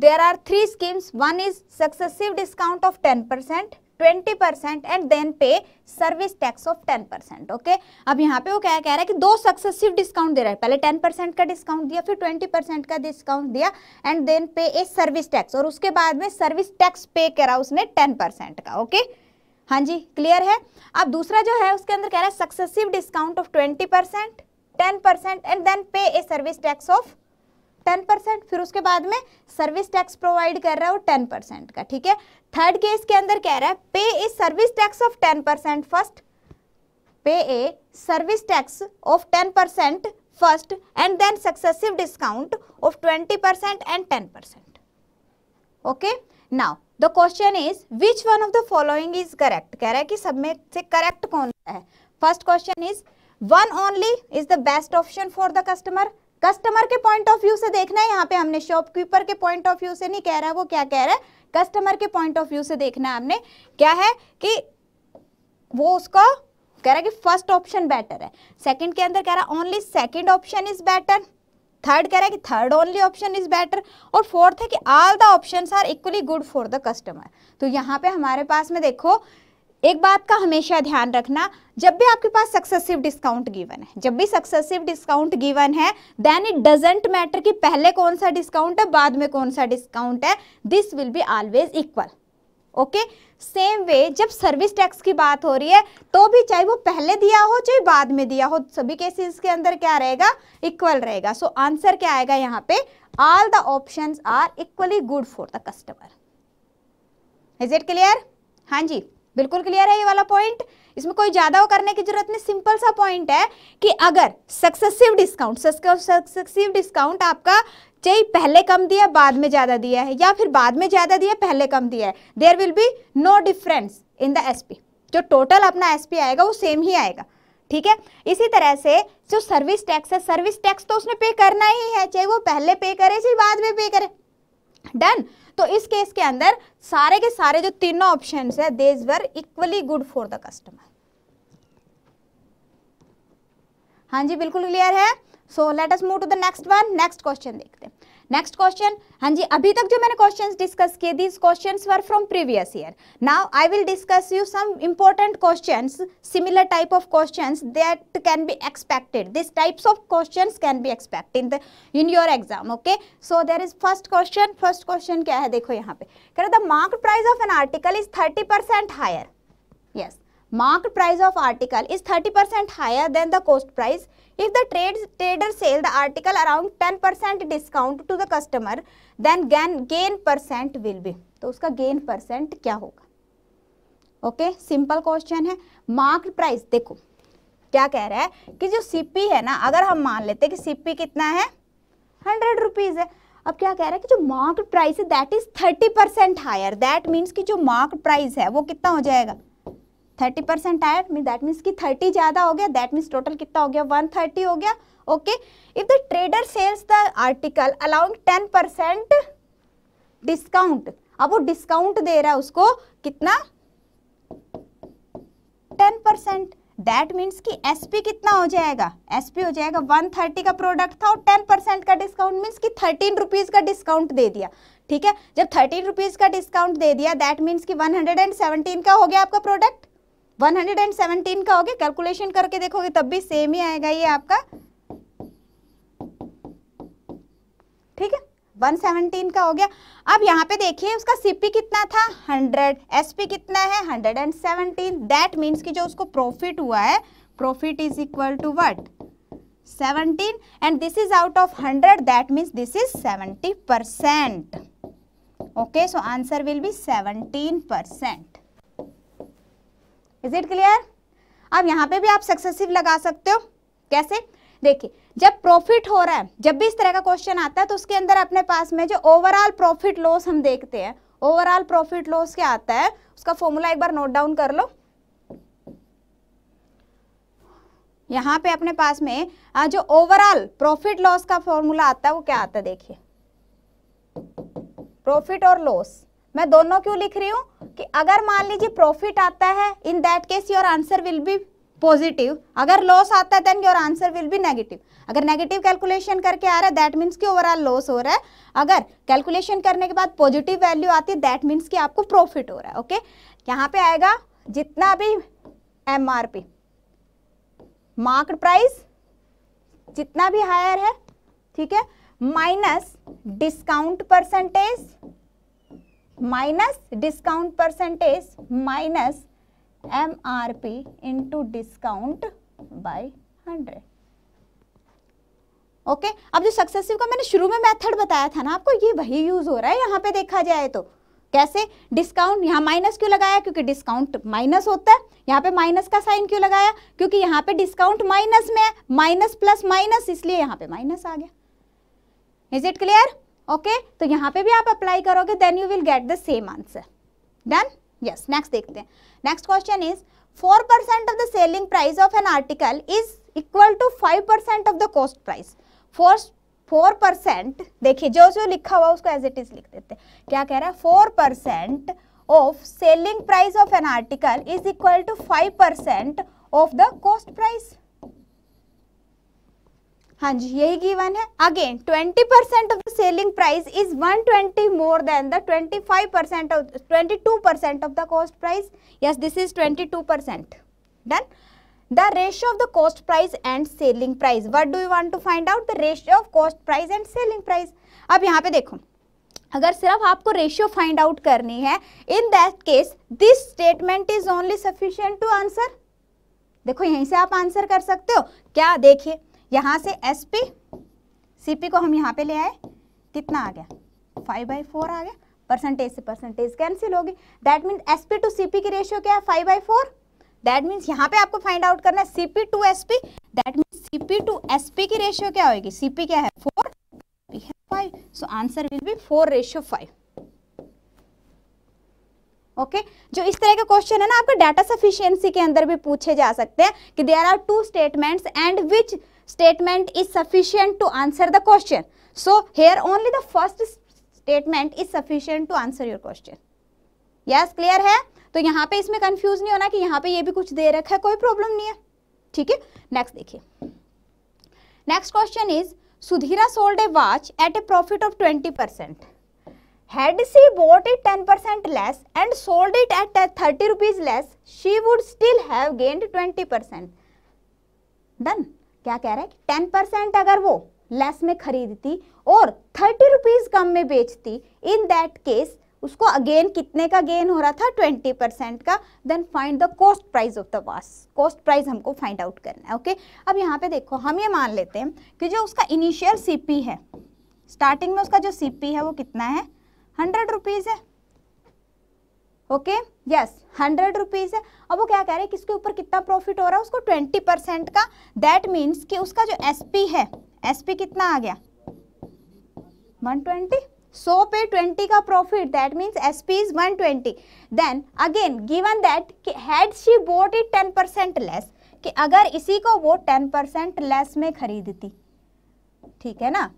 there are three schemes one is successive discount of ten percent twenty percent and then pay service tax of ten percent okay अब यहाँ पे वो क्या कह रहा है कि दो सक्सेसिव डिस्काउंट दे रहा है पहले टेन परसेंट का डिस्काउंट दिया फिर ट्वेंटी परसेंट का डिस्काउंट दिया and then pay a service tax और उसके बाद में सर्विस टैक्स पे करा उसने टेन परसेंट का ओके हाँ जी क्लियर है अब दूसरा जो है उसके अंदर कह रहा है successive discount of twenty percent ten percent and then pay a service tax of 10% फिर उसके बाद में सर्विस टैक्स प्रोवाइड कर रहा है वो 10% का ठीक है थर्ड केस के अंदर कह रहा है pay a service tax of ten percent first pay a service tax of ten percent first and then successive discount of twenty percent and ten percent okay now the question is which one of the following is correct कह रहा है कि सब में से correct कौन है first question is one only is the best option for the customer customer के पॉइंट ऑफ व्यू से देखना है यहाँ पे हमने शॉपकीपर के पॉइंट ऑफ व्यू से नहीं कह रहा है वो क्या कह रहा है कस्टमर के पॉइंट ऑफ व्यू से देखना है हमने क्या है कि वो उसको कह रहा है कि फर्स्ट ऑप्शन बेटर है सेकंड के अंदर कह रहा है only second option is better third कह रहा है कि third only option is better और फोर्थ है कि all the options are equally good for the customer तो यहाँ पे हमारे पास में देखो एक बात का हमेशा ध्यान रखना जब भी आपके पास सक्सेसिव डिस्काउंट गिवन है जब भी सक्सेसिव डिस्काउंट गिवन है देन इट डजेंट मैटर कि पहले कौन सा डिस्काउंट है बाद में कौन सा डिस्काउंट है this will be always equal okay same way जब सर्विस टैक्स की बात हो रही है तो भी चाहे वो पहले दिया हो चाहे बाद में दिया हो सभी केसेस के अंदर क्या रहेगा इक्वल रहेगा सो so, आंसर क्या आएगा यहाँ पे all the options are equally good for the customer is it clear हाँ जी बिल्कुल क्लियर है ये वाला पॉइंट इसमें कोई ज़्यादा वो करने की जरूरत नहीं सिंपल सा पॉइंट है कि अगर सक्सेसिव डिस्काउंट सक्सेसिव डिस्काउंट आपका चाहे पहले कम दिया बाद में ज़्यादा दिया है या फिर बाद में ज़्यादा दिया पहले कम दिया है there will be no difference in the SP जो टोटल अपना एसपी आएगा वो सेम ही आएगा ठीक है इसी तरह से जो सर्विस टैक्स है सर्विस टैक्स तो उसने पे करना ही है चाहे वो पहले पे करे चाहे बाद में पे करे डन तो इस केस के अंदर सारे के सारे जो तीनों ऑप्शन है these were equally good for the customer हाँ जी बिल्कुल क्लियर है so let us move to the next one next question देखते हैं नेक्स्ट क्वेश्चन हाँ जी अभी तक जो मैंने क्वेश्चंस डिस्कस किए these questions were from previous year now I will discuss you some important questions similar type of questions that can be expected this types of questions can be expect in the in your exam okay so there is first question first question क्या है देखो यहाँ पे कह रहा the mark price of an article is thirty higher yes mark price of article is 30% higher than the cost price If the trade, trader sell the article around 10% discount to the customer, then gain, gain percent will be. तो उसका gain percent क्या होगा Okay, simple question है Marked price देखो क्या कह रहा है कि जो CP है ना अगर हम मान लेते कि CP कितना है Hundred rupees है अब क्या कह रहा है कि जो marked price है that is 30% higher. That means कि जो marked price है वो कितना हो जाएगा 30%. Thirty percent higher mean that means की थर्टी ज़्यादा हो गया दैट मीन्स टोटल कितना हो गया वन थर्टी हो गया okay if the trader sells the article along ten percent discount अब वो डिस्काउंट दे रहा है उसको कितना टेन परसेंट That means कि SP कितना हो जाएगा SP हो जाएगा 130 का प्रोडक्ट था और 10 परसेंट का डिस्काउंट मीन्स कि थर्टीन रुपीज़ का डिस्काउंट दे दिया ठीक है जब थर्टीन रुपीज़ का डिस्काउंट दे दिया दैट मीन्स कि 117 का हो गया आपका प्रोडक्ट 117 का हो गया कैलकुलेशन करके देखोगे तब भी सेम ही आएगा ये आपका ठीक है 117 का हो गया अब यहाँ पे देखिए उसका सीपी कितना था 100 एसपी कितना है 117 एंड सेवनटीन दैट मीन्स की जो उसको प्रॉफिट हुआ है profit is equal to what 17 and this is out of 100 that means this is 70 percent okay so answer will be 17 percent is it clear अब यहाँ पे भी आप सक्सेसिव लगा सकते हो कैसे देखिए जब प्रॉफिट हो रहा है जब भी इस तरह का क्वेश्चन आता है तो उसके अंदर अपने पास में जो ओवरऑल प्रॉफिट लॉस हम देखते हैं ओवरऑल प्रॉफिट लॉस क्या आता है उसका फॉर्मूला एक बार नोट डाउन कर लो यहाँ पे अपने पास में जो ओवरऑल प्रॉफिट लॉस का फॉर्मूला आता है वो क्या आता है देखिए प्रॉफिट और लॉस मैं दोनों क्यों लिख रही हूँ कि अगर मान लीजिए प्रॉफिट आता है in that case your answer will be positive अगर लॉस आता है then your answer will be negative अगर नेगेटिव कैलकुलेशन करके आ रहा है दैट मीन्स कि ओवरऑल लॉस हो रहा है अगर कैलकुलेशन करने के बाद पॉजिटिव वैल्यू आती है दैट मीन्स कि आपको प्रॉफिट हो रहा है ओके यहाँ पे आएगा जितना भी M R P mark price जितना भी हायर है ठीक है minus discount percentage minus discount percentage minus M R P into discount by hundred okay अब जो सक्सेसिव का मैंने शुरू में मेथड बताया था ना आपको ये वही यूज हो रहा है यहाँ पे देखा जाए तो कैसे डिस्काउंट यहाँ माइनस क्यों लगाया क्योंकि डिस्काउंट माइनस होता है यहाँ पे माइनस का साइन क्यों लगाया क्योंकि यहाँ पे डिस्काउंट माइनस में है माइनस प्लस माइनस इसलिए यहाँ पे माइनस आ गया is it clear okay okay? तो यहाँ पे भी आप अप्लाई करोगे then you will get the same answer done yes next देखते हैं next question is four percent of the selling price of an article is equal to five percent of the cost price four four percent देखिए जो जो लिखा हुआ उसको as it is लिख देते हैं क्या कह रहा है four percent of selling price of an article is equal to five percent of the cost price हाँ जी यही गिवन है again 20 percent of the selling price is 120 more than the 25 percent of 22 percent of the cost price yes this is 22 percent done the ratio of the cost price and selling price what do you want to find out the ratio of cost price and selling price अब यहाँ पे देखो अगर सिर्फ आपको ratio find out करनी है in that case this statement is only sufficient to answer देखो यहीं से आप आंसर कर सकते हो क्या देखिए यहाँ से एस पी सी पी को हम यहाँ पे ले आए कितना आ गया फाइव बाई फोर आ गया परसेंटेज से परसेंटेज कैंसिल होगी that means S P to C P की रेशियो क्या है five by four that means यहाँ पे आपको फाइंड आउट करना है C P to S P that means C P to S P की रेशियो क्या होगी सी पी क्या है फोर पी है five so answer will be four ratio five okay okay? जो इस तरह का क्वेश्चन है ना आपको डाटा सफिशियंसी के अंदर भी पूछे जा सकते हैं कि there are two statements and which statement is sufficient to answer the question. So, here only the first statement is sufficient to answer your question. Yes, clear hai to yahan pe isme confuse nahi hona ki yahan pe ye bhi kuch de rakha hai koi problem nahi hai theek hai next dekhiye next question is sudhira sold a watch at a profit of 20% had she bought it 10% less and sold it at 30 rupees less, she would still have gained 20%. Done. क्या कह रहे ten percent अगर वो less में खरीदती और thirty rupees कम में बेचती इन दैट केस उसको अगेन कितने का गेन हो रहा था ट्वेंटी परसेंट का then find the cost price of the was cost price हमको फाइंड आउट करना है ओके okay? अब यहाँ पे देखो हम ये मान लेते हैं कि जो उसका इनिशियल सीपी है स्टार्टिंग में उसका जो सीपी है वो कितना है हंड्रेड रुपीज़ है ओके यस हंड्रेड रुपीज़ है अब वो क्या कह रहे हैं किसके ऊपर कितना प्रॉफिट हो रहा है उसको ट्वेंटी परसेंट का दैट मीन्स कि उसका जो एसपी है एसपी कितना आ गया वन ट्वेंटी सो पे ट्वेंटी का profit that means S P is one twenty then again given that कि had she bought it ten percent less कि अगर इसी को वो टेन परसेंट लेस में खरीदती ठीक है ना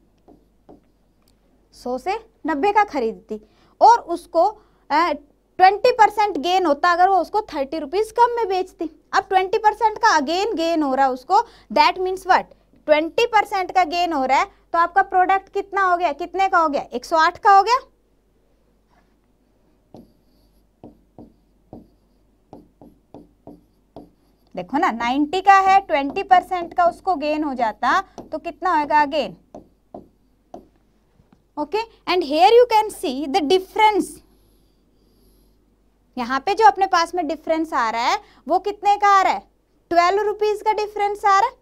सो से नब्बे का खरीदती और उसको ट्वेंटी परसेंट गेन होता अगर वो उसको थर्टी रुपीज़ कम में बेचती अब ट्वेंटी परसेंट का अगेन गेन हो रहा है उसको that means what twenty percent का गेन हो रहा है तो आपका प्रोडक्ट कितना हो गया कितने का हो गया एक सौ आठ का हो गया देखो ना 90 का है ट्वेंटी परसेंट का उसको गेन हो जाता तो कितना होगा again okay and here you can see the difference यहाँ पे जो अपने पास में डिफरेंस आ रहा है वो कितने का आ रहा है ट्वेल्व रुपीज़ का डिफरेंस आ रहा है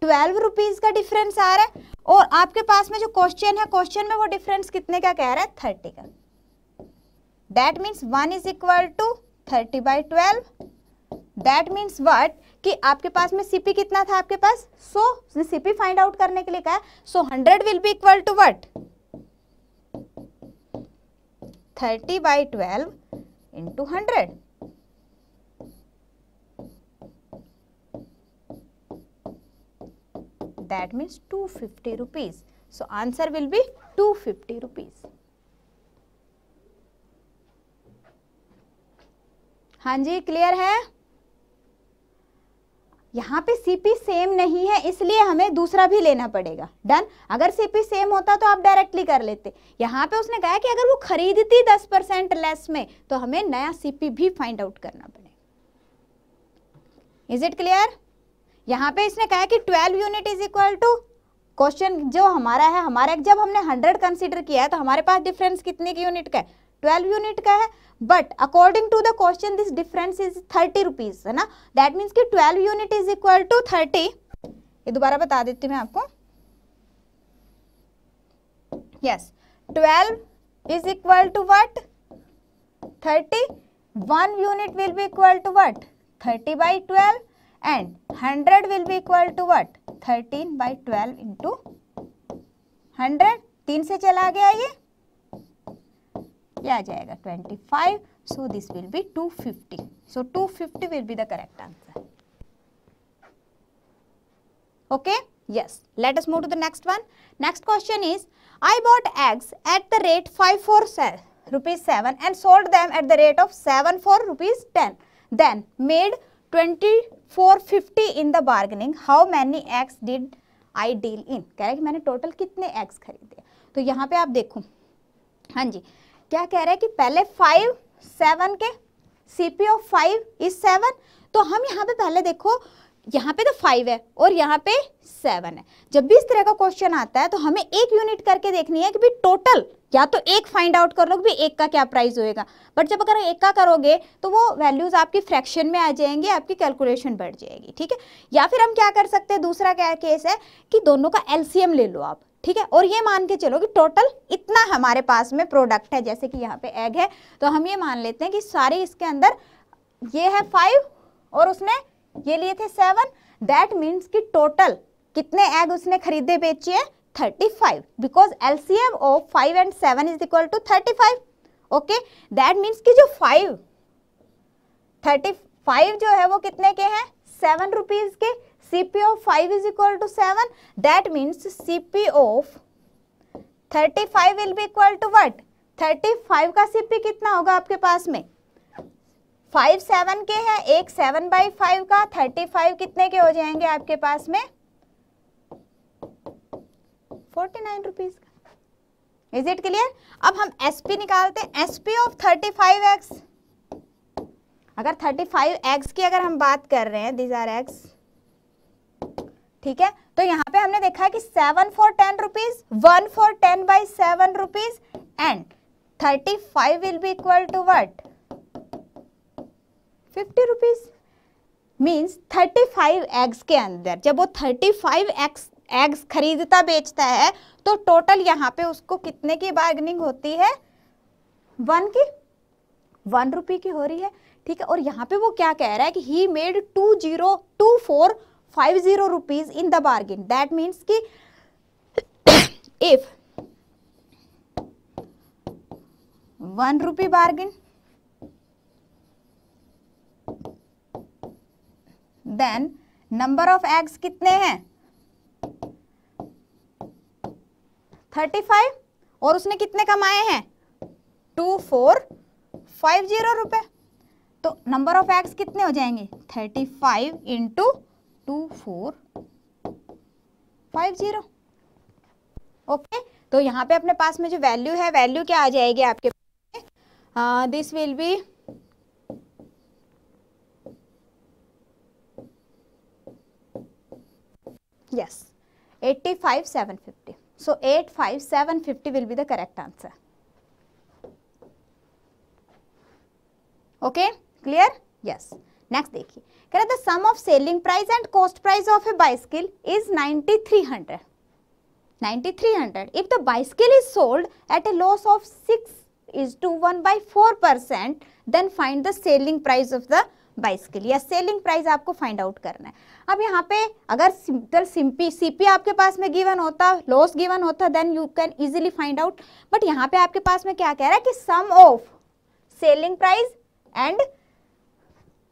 ट्वेल्व रुपीज़ का डिफरेंस आ रहा है और आपके पास में जो क्वेश्चन है क्वेश्चन में वो डिफरेंस कितने का कह रहा है थर्टी का that means one is equal to thirty by twelve that means what कि आपके पास में सीपी कितना था आपके पास so so, CP find out करने के लिए कहा so hundred will be equal to what thirty by twelve into hundred that means two fifty rupees so answer will be two fifty rupees हाँ जी क्लियर है यहाँ पे सीपी सेम नहीं है इसलिए हमें दूसरा भी लेना पड़ेगा डन अगर सीपी सेम होता तो आप डायरेक्टली कर लेते यहाँ पे उसने कहा कि अगर वो खरीदती दस परसेंट लेस में तो हमें नया सीपी भी फाइंड आउट करना पड़ेगा इज इट क्लियर यहाँ पे इसने कहा कि twelve unit is equal to question जो हमारा है हमारा जब हमने हंड्रेड कंसिडर किया है तो हमारे पास डिफरेंस कितने की यूनिट का है 12 यूनिट का है but according to the question this difference is thirty rupees है ना दैट मीन्स कि twelve unit is equal to thirty ये दोबारा बता देती हूँ मैं आपको yes twelve is equal to what thirty one unit will be equal to what thirty by twelve and 100 will be equal to what 13 by 12 into hundred तीन से चला गया ये ये आ जाएगा 25 सो this will be 250 so 250 will be the correct answer okay yes let us move to the next one next question is I bought eggs at the rate five for rupees seven and sold them at the rate of seven for rupees ten then made twenty four fifty in the bargaining how many eggs did I deal in कह रहे कि मैंने total कितने eggs खरीदे तो यहाँ पे आप देखो हाँ जी क्या कह रहे हैं कि पहले फाइव सेवन के C P of five is seven तो हम यहाँ पे पहले देखो यहाँ पे तो फाइव है और यहाँ पे सेवन है जब भी इस तरह का क्वेश्चन आता है तो हमें एक यूनिट करके देखनी है कि भाई टोटल या तो एक फाइंड आउट कर लो भी एक का क्या प्राइस होएगा बट जब अगर एक का करोगे तो वो वैल्यूज़ आपकी फ्रैक्शन में आ जाएंगे आपकी कैलकुलेशन बढ़ जाएगी ठीक है या फिर हम क्या कर सकते हैं दूसरा क्या केस है कि दोनों का एलसीएम ले लो आप ठीक है और ये मान के चलो कि टोटल इतना हमारे पास में प्रोडक्ट है जैसे कि यहाँ पे एग है तो हम ये मान लेते हैं कि सारे इसके अंदर ये है फाइव और उसने ये लिए थे सेवन दैट मीन्स कि टोटल कितने एग उसने खरीदे बेचिए thirty five because L C M of five and seven is equal to thirty five okay that means कि जो फाइव थर्टी फाइव जो है वो कितने के हैं सेवन रुपीज़ के CP of 5 is equal to 7. That means CP of 35 will be equal to what? 35 का CP कितना होगा आपके पास में? 5 7 के हैं एक 7 बाई फाइव का 35 कितने के हो जाएंगे आपके पास में? 49 रुपीस का. Is it clear? अब हम SP निकालते हैं SP of 35x. अगर 35x की अगर हम बात कर रहे हैं, these are x. ठीक है तो यहाँ पे हमने देखा है कि seven for ten rupees one for ten by seven rupees and thirty five will be equal to what fifty rupees means thirty five eggs के अंदर जब वो थर्टी फाइव एग्स एग्स खरीदता बेचता है तो टोटल यहाँ पे उसको कितने की बार्गनिंग होती है वन की वन रुपी की हो रही है ठीक है और यहाँ पे वो क्या कह रहा है कि he made two zero two four five zero rupees in the bargain that means कि if one rupee bargain then number of eggs कितने हैं थर्टी फाइव और उसने कितने कमाए हैं टू फोर फाइव जीरो रुपए तो नंबर ऑफ एग्स कितने हो जाएंगे thirty five into two four five zero okay तो यहाँ पे अपने पास में जो वैल्यू है वैल्यू क्या आ जाएगी आपके this will be at 85750 seven 85750 will be the correct answer okay clear yes next देखिए कह रहा था sum of selling price and cost price of a bicycle is 9300 9300 if the bicycle is sold at a loss of six is to one by four percent then find the selling price of the bicycle या selling price आपको find out करना है अब यहाँ पे अगर simple Simpy CP आपके पास में गिवन होता लॉस गिवन होता then you can easily find out but यहाँ पे आपके पास में क्या कह रहा है कि sum of selling price and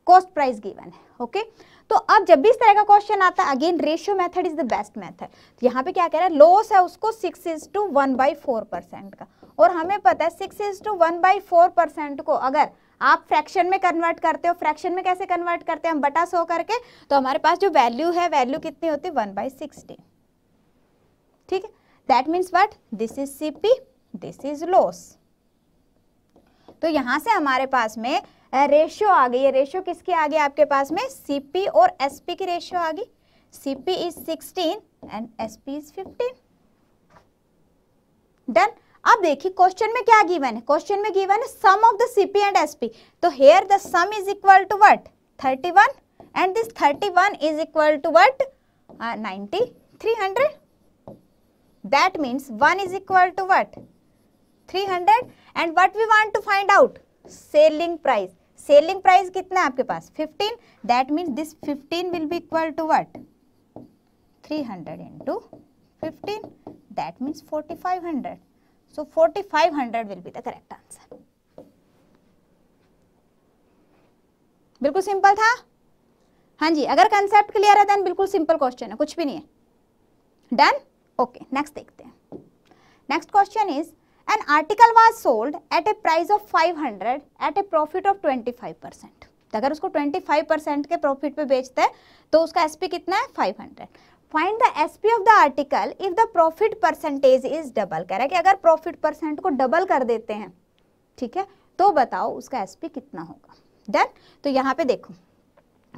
cost price given है ओके तो अब जब भी इस तरह का क्वेश्चन आता है again ratio method is the best method यहाँ पे क्या कह रहा है लॉस है उसको six is to one by four percent का और हमें पता है six is to one by four percent को अगर आप फ्रैक्शन में कन्वर्ट करते हो फ्रैक्शन में कैसे कन्वर्ट करते हैं हम बटा सो करके तो हमारे पास जो वैल्यू है वैल्यू कितनी होती है वन बाई सिक्सटीन ठीक है that means what this is see this is loss तो यहां से हमारे पास में रेशियो आ गई है रेशियो किसकी आ गई आपके पास में सीपी और एसपी की रेशियो आ गई CP is 16 and SP is 15 done अब देखिए क्वेश्चन में क्या गिवन है क्वेश्चन में गिवन है sum of the CP and SP तो here the sum is equal to one and this thirty one is equal to what ninety three hundred that means one is equal to what three hundred and what we want to find out selling price selling price कितना है आपके पास 15 that mean this 15 will be equal to what 300 hundred into fifteen that means forty five hundred so forty five hundred will be the correct answer बिल्कुल simple था हाँ जी अगर concept clear है देन बिल्कुल सिंपल क्वेश्चन है कुछ भी नहीं है डन ओके नेक्स्ट देखते हैं next question is an article was sold at a price of 500 at a profit of 25 percent तो अगर उसको 25 परसेंट के प्रॉफिट पे बेचते हैं तो उसका एसपी कितना है 500 find the SP of the article if the profit percentage is double कह रहा है कि अगर प्रॉफिट परसेंट को डबल कर देते हैं ठीक है तो बताओ उसका एसपी कितना होगा डन तो यहाँ पे देखो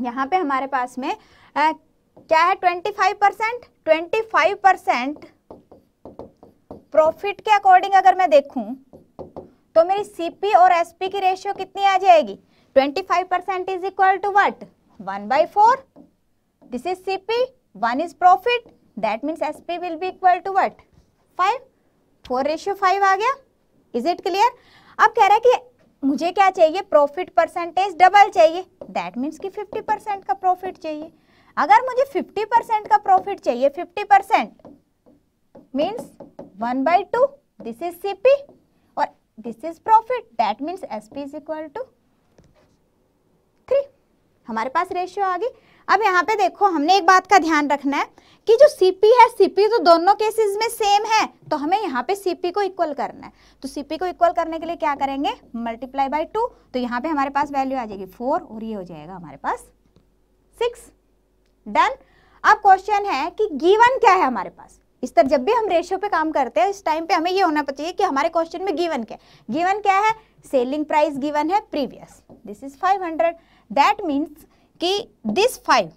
यहाँ पे हमारे पास में आ, क्या है 25 परसेंट ट्वेंटी प्रॉफिट के अकॉर्डिंग अगर मैं देखूं तो मेरी सीपी और एसपी की रेशियो कितनी आ जाएगी 25 percent is equal to what one by four this is CP one is profit that means S P will be equal to what five four ratio five आ गया इज इट क्लियर अब कह रहा है कि मुझे क्या चाहिए प्रॉफिट परसेंटेज डबल चाहिए दैट मीन्स कि 50 परसेंट का प्रॉफिट चाहिए अगर मुझे 50 परसेंट का प्रॉफिट चाहिए 50 percent means 1 by 2 this is CP or this is profit that means SP is equal to 3 हमारे पास रेशियो आ गई अब यहाँ पे देखो हमने एक बात का ध्यान रखना है कि जो सीपी है सीपी तो दोनों केसेस में सेम है तो हमें यहाँ पे सीपी को इक्वल करना है तो सीपी को इक्वल करने के लिए क्या करेंगे मल्टीप्लाई बाई टू तो यहाँ पे हमारे पास वैल्यू आ जाएगी फोर और ये हो जाएगा हमारे पास सिक्स डन अब क्वेश्चन है कि गिवन क्या है हमारे पास इस तरह जब भी हम रेशियो पे काम करते हैं इस टाइम पे हमें ये होना चाहिए कि हमारे क्वेश्चन में गिवन क्या गिवन क्या है सेलिंग प्राइस गिवन है previous this is 500 hundred that means कि this five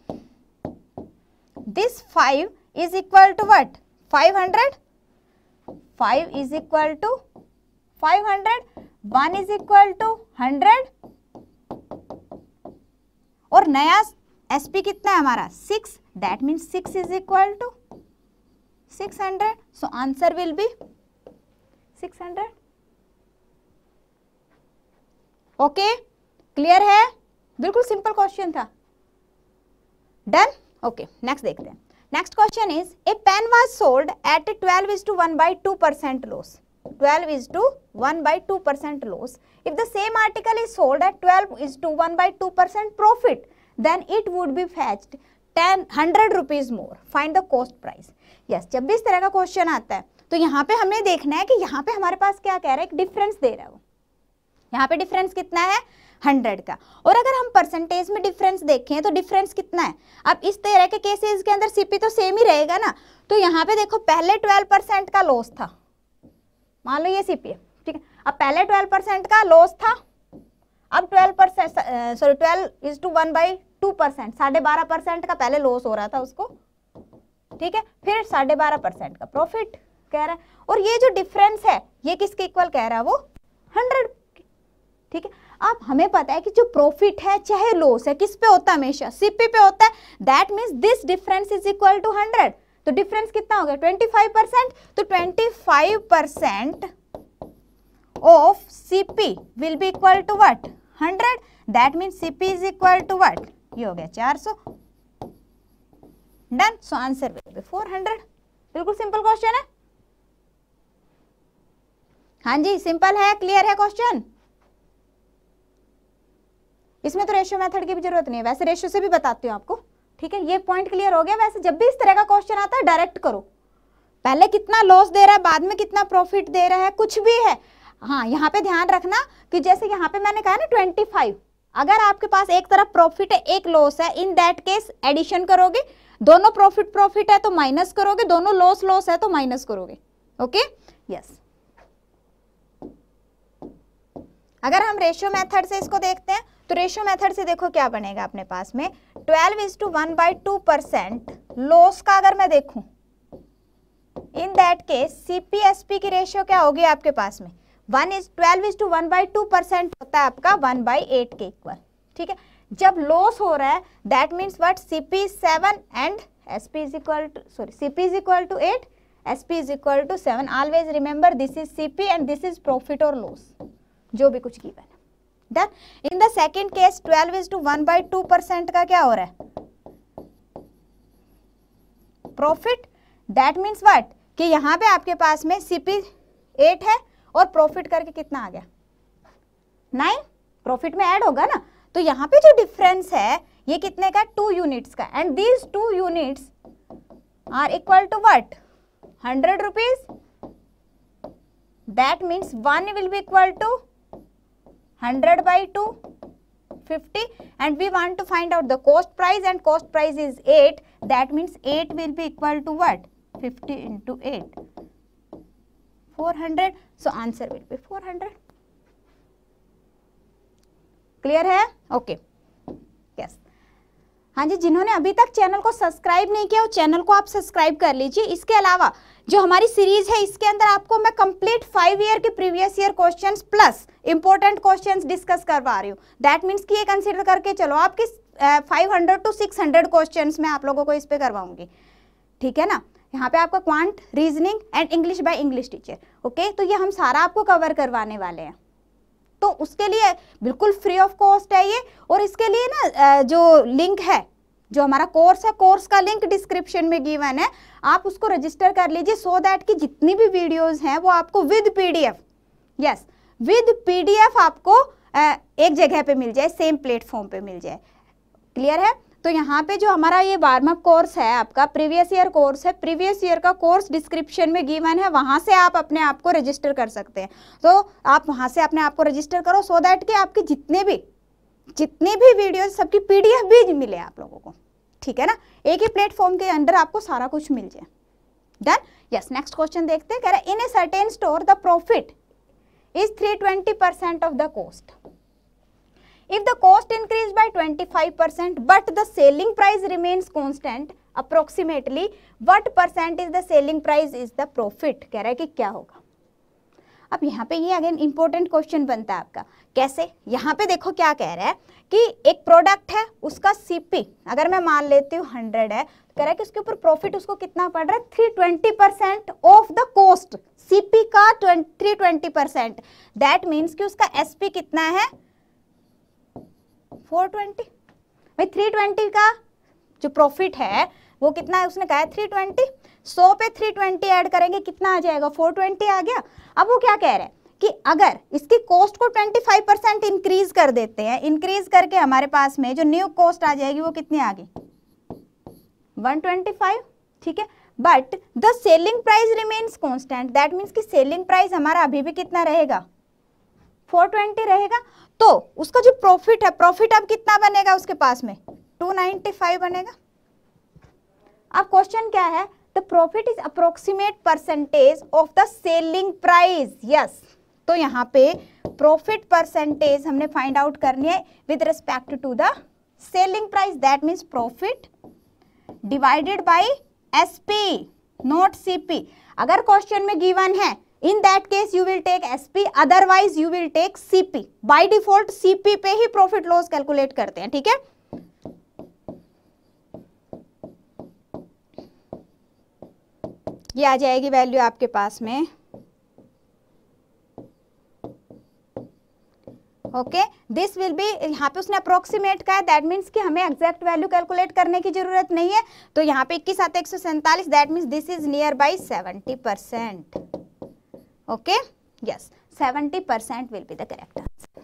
this five is equal to what 500 hundred five is equal to five hundred one is equal to hundred और नया SP कितना है हमारा six that means six is equal to 600. So, answer will be 600. Okay, clear? है बिल्कुल simple question था done okay next देखते हैं next question is a pen was sold at 12 is to 1 by 2 percent loss. 12 is to 1 by 2 percent loss. If the same article is sold at 12 is to 1 by 2 percent profit, then it would be fetched 10, 100 rupees more. Find the cost price. Yes जब भी इस तरह का question आता है तो यहाँ पे हमें देखना है कि यहाँ पे हमारे पास क्या कह रहा है एक डिफरेंस दे रहा है वो यहाँ पे डिफरेंस कितना है हंड्रेड का और अगर हम परसेंटेज में डिफरेंस देखें तो डिफरेंस कितना है अब इस तरह के केसेस के अंदर सीपी तो सेम ही रहेगा ना तो यहाँ पे देखो पहले ट्वेल्व परसेंट का लॉस था मान लो ये सीपी है ठीक है अब पहले ट्वेल्व परसेंट का लॉस था अब twelve percent sorry twelve is to one by two percent साढ़े बारह परसेंट का पहले लॉस हो रहा था उसको ठीक है फिर साढ़े बारह परसेंट का प्रॉफिट कह रहा है और ये जो डिफरेंस है ये किसके इक्वल कह रहा है वो हंड्रेड ठीक है अब हमें पता है कि जो प्रॉफिट है चाहे लॉस है किस पे होता है हमेशा सीपी पे होता है that mean this difference is equal to hundred तो डिफरेंस कितना हो गया ट्वेंटी फाइव परसेंट तो twenty five percent of CP will be equal to what hundred that mean CP is equal to what ये हो गया चार सौ done so answer will be 400 बिल्कुल सिंपल क्वेश्चन है हाँ जी सिंपल है क्लियर है क्वेश्चन इसमें तो रेशियो मेथड की भी जरूरत नहीं है वैसे रेशियो से भी बताती हूँ आपको ठीक है ये पॉइंट क्लियर हो गया वैसे जब भी इस तरह का क्वेश्चन आता है डायरेक्ट करो पहले कितना लॉस दे रहा है बाद में कितना प्रॉफिट दे रहा है कुछ भी है हाँ यहाँ पे ध्यान रखना कि जैसे यहाँ पे मैंने कहा ना ट्वेंटी फाइव अगर आपके पास एक तरफ प्रॉफिट है एक लॉस है इन दैट केस एडिशन करोगे दोनों प्रॉफिट प्रॉफिट है तो माइनस करोगे दोनों लॉस लॉस है तो माइनस करोगे ओके यस अगर हम रेशियो मेथड से इसको देखते हैं तो रेशियो मेथड से देखो क्या बनेगा अपने पास में twelve is to one by two percent loss का अगर मैं देखूं इन दैट केस सीपीएसपी की रेशियो क्या होगी आपके पास में one is twelve is to one by two percent होता है आपका वन बाई एट के इक्वल ठीक है जब लॉस हो रहा है that means what C P seven and S P is equal to sorry C P is equal to eight S P is equal to seven always remember this is C P and this is profit और loss जो भी कुछ given है done in the second case twelve is to one by two percent का क्या हो रहा है प्रॉफिट दैट मीन्स वट कि यहाँ पे आपके पास में सीपी एट है और प्रॉफिट करके कितना आ गया नाइन प्रॉफिट में ऐड होगा ना तो यहाँ पे जो डिफरेंस है ये कितने का टू यूनिट्स का and these two units are equal to what hundred rupees that means one will be equal to hundred by two fifty and we want to find out the cost price and cost price is eight that means eight will be equal to what fifty into eight four hundred so answer will be four hundred clear है okay yes हाँ जी जिन्होंने अभी तक channel को subscribe नहीं किया वो चैनल को आप सब्सक्राइब कर लीजिए इसके अलावा जो हमारी सीरीज है इसके अंदर आपको मैं कंप्लीट फाइव ईयर के previous year questions plus important questions discuss करवा रही हूँ दैट मीन्स कि ये कंसिडर करके चलो आपकी five hundred to six hundred question मैं आप लोगों को इस पर करवाऊंगी ठीक है ना यहाँ पे आपका quant reasoning and English by English teacher okay तो ये हम सारा आपको कवर करवाने वाले हैं तो उसके लिए बिल्कुल फ्री ऑफ कॉस्ट है ये और इसके लिए ना जो लिंक है जो हमारा कोर्स है कोर्स का लिंक डिस्क्रिप्शन में गिवन है आप उसको रजिस्टर कर लीजिए सो दैट कि जितनी भी वीडियोस हैं वो आपको with PDF yes with PDF आपको एक जगह पे मिल जाए सेम प्लेटफॉर्म पे मिल जाए क्लियर है तो यहाँ पे जो हमारा ये वार्म अप कोर्स है आपका प्रीवियस ईयर कोर्स है प्रीवियस ईयर का कोर्स डिस्क्रिप्शन में गिवन है वहाँ से आप अपने आप को रजिस्टर कर सकते हैं तो आप वहाँ से अपने आप को रजिस्टर करो सो दैट कि आपके जितने भी जितने भी वीडियो सबकी पीडीएफ भी मिले आप लोगों को ठीक है ना एक ही प्लेटफॉर्म के अंडर आपको सारा कुछ मिल जाए डन यस नेक्स्ट क्वेश्चन देखते हैं कह रहे in a certain store the profit is twenty percent of the cost if the cost increased by 25% but the selling price remains constant approximately what percent is the selling price is the profit कह रहा है कि क्या होगा अब यहाँ पे ये अगेन इंपॉर्टेंट क्वेश्चन बनता है आपका कैसे यहाँ पे देखो क्या कह रहा है कि एक प्रोडक्ट है उसका सीपी अगर मैं मान लेती हूँ हंड्रेड है तो कह रहा है कि उसके ऊपर प्रॉफिट उसको कितना पड़ रहा है three twenty percent of the cost CP का three twenty percent that means कि उसका एसपी कितना है four twenty by three twenty का जो प्रॉफिट है वो कितना है उसने कहा है थ्री ट्वेंटी सौ पे थ्री ट्वेंटी एड करेंगे कितना आ जाएगा फोर ट्वेंटी आ गया अब वो क्या कह रहे हैं कि अगर इसकी कॉस्ट को 25 परसेंट इंक्रीज कर देते हैं इंक्रीज करके हमारे पास में जो न्यू कॉस्ट आ जाएगी वो कितनी आ गई 125 ठीक है but the selling price remains constant that means कि सेलिंग प्राइस हमारा अभी भी कितना रहेगा 420 रहेगा तो उसका जो प्रॉफिट है प्रॉफिट अब कितना बनेगा उसके पास में 295 बनेगा अब क्वेश्चन क्या है the profit is approximate percentage of the selling price yes तो यहाँ पे प्रॉफिट परसेंटेज हमने फाइंड आउट करनी है with respect to the selling price that means profit divided by S P not C P अगर question में given है in that case you will take SP otherwise you will take CP by default CP पे ही profit loss calculate करते हैं ठीक है ये आ जाएगी वैल्यू आपके पास में ओके दिस विल बी यहाँ पे उसने अप्रोक्सीमेट कहा दैट मीन्स कि हमें एग्जैक्ट वैल्यू कैलकुलेट करने की जरूरत नहीं है तो यहाँ पे इक्कीस आते एक सौ सैंतालीस that means this is near by seventy percent okay yes 70% will be the correct answer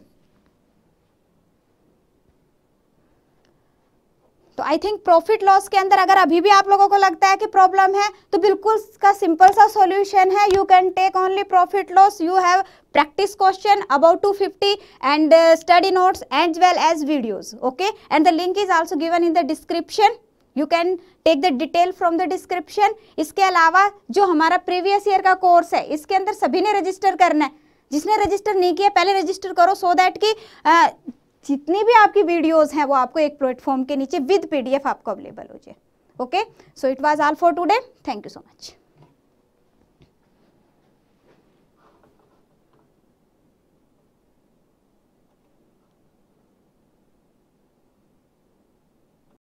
तो आई थिंक प्रॉफिट लॉस के अंदर अगर अभी भी आप लोगों को लगता है कि प्रॉब्लम है तो बिल्कुल इसका सिंपल सा सॉल्यूशन है you can take only profit loss you have practice question about two fifty and study notes as well as videos okay and the link is also given in the description you can take the detail from the description इसके अलावा जो हमारा previous year का course है इसके अंदर सभी ने रजिस्टर करना है जिसने रजिस्टर नहीं किया पहले रजिस्टर करो सो दैट कि आ, जितनी भी आपकी वीडियोस हैं वो आपको एक प्लेटफॉर्म के नीचे विद पीडीएफ आपको अवेलेबल हो जाए okay so it was all for today thank you so much